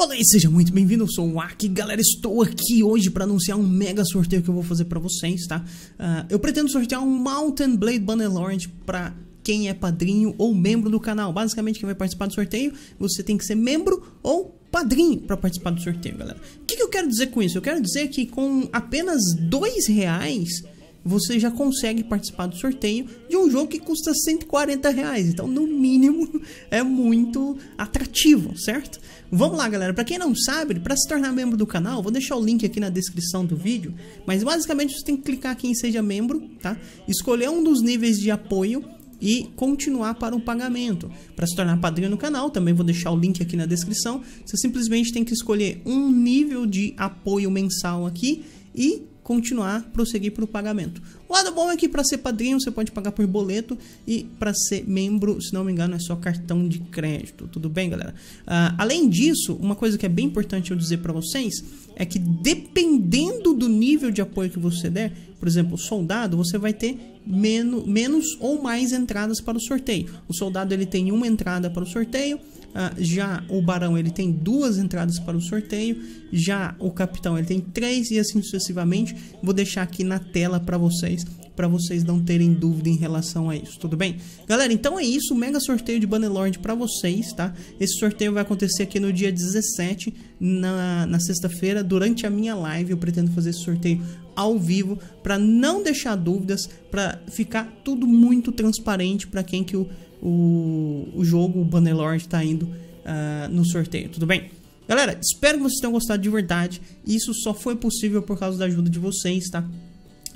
Olá e seja muito bem-vindo, eu sou o Aki, galera, estou aqui hoje para anunciar um mega sorteio que eu vou fazer para vocês, tá? Uh, eu pretendo sortear um Mountain Blade Lord para quem é padrinho ou membro do canal. Basicamente, quem vai participar do sorteio, você tem que ser membro ou padrinho para participar do sorteio, galera. O que, que eu quero dizer com isso? Eu quero dizer que com apenas dois reais você já consegue participar do sorteio de um jogo que custa 140 reais. Então, no mínimo, é muito atrativo, certo? Vamos lá, galera. Para quem não sabe, para se tornar membro do canal, vou deixar o link aqui na descrição do vídeo. Mas basicamente você tem que clicar aqui em Seja Membro, tá? Escolher um dos níveis de apoio e continuar para o pagamento. Para se tornar padrinho no canal, também vou deixar o link aqui na descrição. Você simplesmente tem que escolher um nível de apoio mensal aqui e continuar, prosseguir para o pagamento. O lado bom é que para ser padrinho você pode pagar por boleto e para ser membro, se não me engano, é só cartão de crédito. Tudo bem, galera? Uh, além disso, uma coisa que é bem importante eu dizer para vocês é que dependendo do nível de apoio que você der, por exemplo, soldado, você vai ter menos, menos ou mais entradas para o sorteio. O soldado ele tem uma entrada para o sorteio, ah, já o barão ele tem duas entradas para o sorteio, já o capitão ele tem três e assim sucessivamente. Vou deixar aqui na tela para vocês para vocês não terem dúvida em relação a isso, tudo bem? Galera, então é isso, mega sorteio de Bannerlord para vocês, tá? Esse sorteio vai acontecer aqui no dia 17, na, na sexta-feira, durante a minha live, eu pretendo fazer esse sorteio ao vivo para não deixar dúvidas, para ficar tudo muito transparente para quem que o, o, o, jogo, o Bannerlord está indo uh, no sorteio, tudo bem? Galera, espero que vocês tenham gostado de verdade. Isso só foi possível por causa da ajuda de vocês, tá?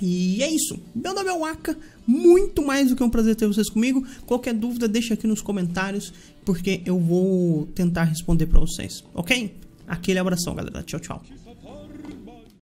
E é isso. Meu nome é Waka. Muito mais do que um prazer ter vocês comigo. Qualquer dúvida, deixa aqui nos comentários, porque eu vou tentar responder para vocês, ok? Aquele abração, galera. Tchau, tchau.